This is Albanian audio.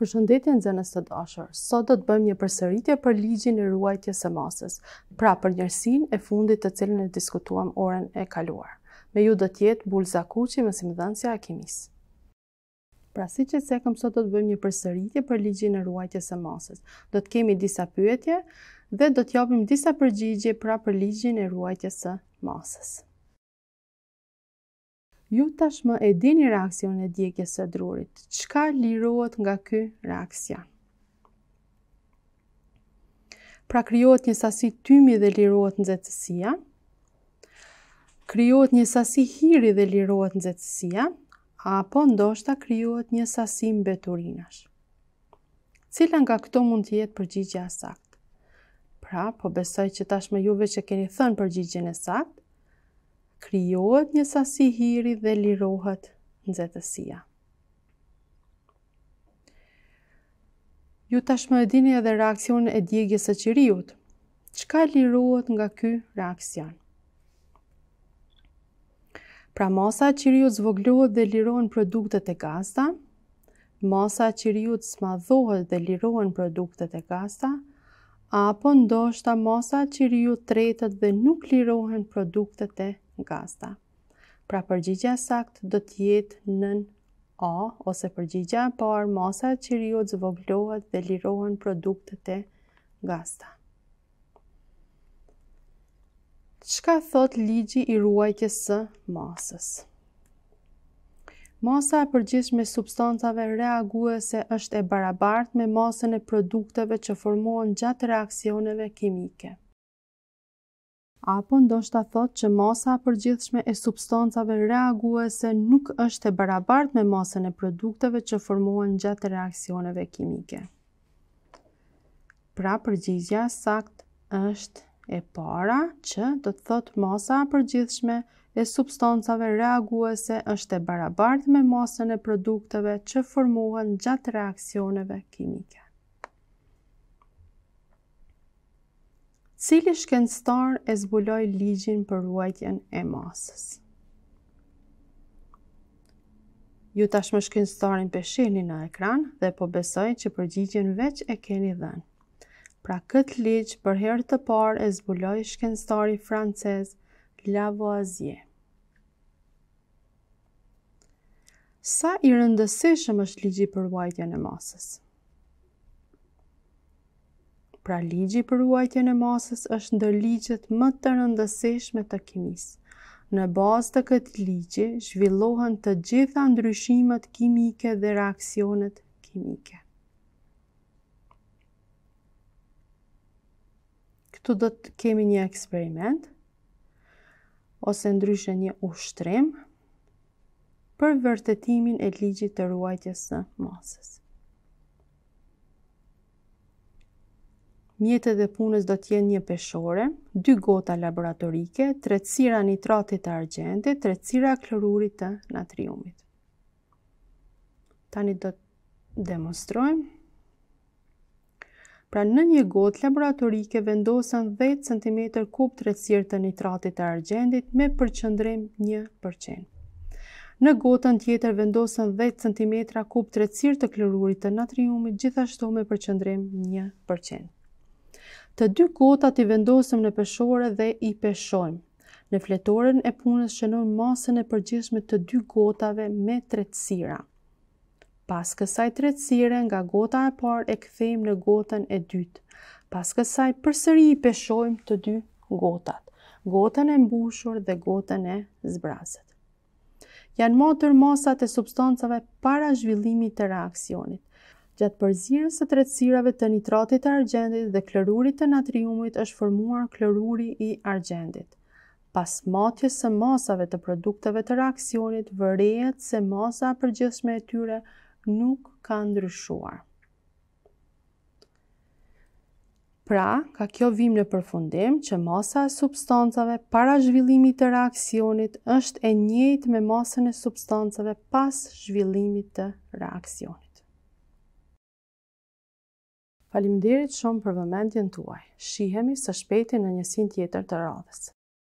Për shëndetje në zënës të dashër, sot do të bëjmë një përsëritje për ligjin e ruajtjes së masës, pra për njërsin e fundit të cilën e diskutuam orën e kaluar. Me ju do tjetë Bulza Zakuqi me simëdhënësja Akimis. Pra si që se sot do të bëjmë një përsëritje për ligjin e ruajtjes së masës, do të kemi disa pyetje dhe do të japim disa përgjigje pra për ligjin e ruajtjes së masës ju tashmë e dini reakcion e djekje së drurit. Qka lirohet nga ky reakcija? Pra kryot një sasi tymi dhe lirohet në zetësia. Kryot një sasi hiri dhe lirohet në Apo ndoshta kryot një sasi mbeturinash. Cila nga këto mund të jetë përgjigja saktë? Pra, po besoj që tashmë juve që keni thënë përgjigjen e sakt, kryohet një sasi hiri dhe lirohet në Ju tashmë e dini edhe reakcion e djegjes së qiriut. Qka lirohet nga ky reakcion? Pra masa e qiriut zvoglohet dhe lirohen produktet e gasta, masa e qiriut smadhohet dhe lirohen produktet e gasta, apo ndoshta mosa qiriu tretët dhe nuk lirohen produktet e gazda. Pra përgjigja sakt do të jetë nën A ose përgjigja e parë masa e të zvoglohet dhe lirohen produktet e gazda. Çka thot ligji i ruajtjes së masës? Masa e përgjithshme e substancave reaguese është e barabartë me masën e produkteve që formohen gjatë reakcioneve kimike. Apo ndoshtë a thotë që masa e përgjithshme e substancave reaguese nuk është e barabartë me masën e produkteve që formohen gjatë reakcioneve kimike. Pra përgjithja sakt është e para që do të thot masa përgjithshme e substancave reaguese është e barabartë me masën e produkteve që formohen gjatë reakcioneve kimike. Cili shkenstar e zbuloj ligjin për ruajtjen e masës? Ju tashmë shkencëtarin peshini në ekran dhe po besoj që përgjigjen veç e keni dhënë. Pra këtë ligj për herë të parë e zbuloi shkencëtari francez Lavoisier. Sa i rëndësishëm është ligji për ruajtjen e masës? Pra ligji për ruajtjen e masës është ndër ligjet më të rëndësishme të kimisë. Në bazë të këtë ligji, zhvillohen të gjitha ndryshimet kimike dhe reakcionet kimike. Këtu do të kemi një eksperiment, ose ndryshë një ushtrim, për vërtetimin e ligjit të ruajtjes në masës. Mjetët dhe punës do t'jen një peshore, dy gota laboratorike, tretësira nitratit të argjente, tretësira klorurit të natriumit. Tani do të demonstrojmë pra në një gotë laboratorike vendosën 10 cm kub të të nitratit e argendit me përqëndrim 1%. Në gotën tjetër vendosën 10 cm kub të të klerurit të natriumit, gjithashtu me përqëndrim 1%. Të dy gotat i vendosëm në peshore dhe i peshojmë. Në fletoren e punës shënur masën e përgjishme të dy gotave me tretësira pas kësaj tretësire nga gota e parë e këthejmë në gotën e dytë. Pas kësaj përsëri i peshojmë të dy gotat, gotën e mbushur dhe gotën e zbrazët. Janë motër masat e substancave para zhvillimi të reakcionit. Gjatë përzirën së tretësirave të nitratit e argendit dhe klerurit të natriumit është formuar kleruri i argendit. Pas matjes se masave të produkteve të reakcionit, vërrejet se masa përgjithshme e tyre nuk ka ndryshuar. Pra, ka kjo vim në përfundim që masa e substancave para zhvillimit të reakcionit është e njëjtë me masën e substancave pas zhvillimit të reakcionit. Faleminderit shumë për vëmendjen tuaj. Shihemi së shpejti në njësin tjetër të radhës.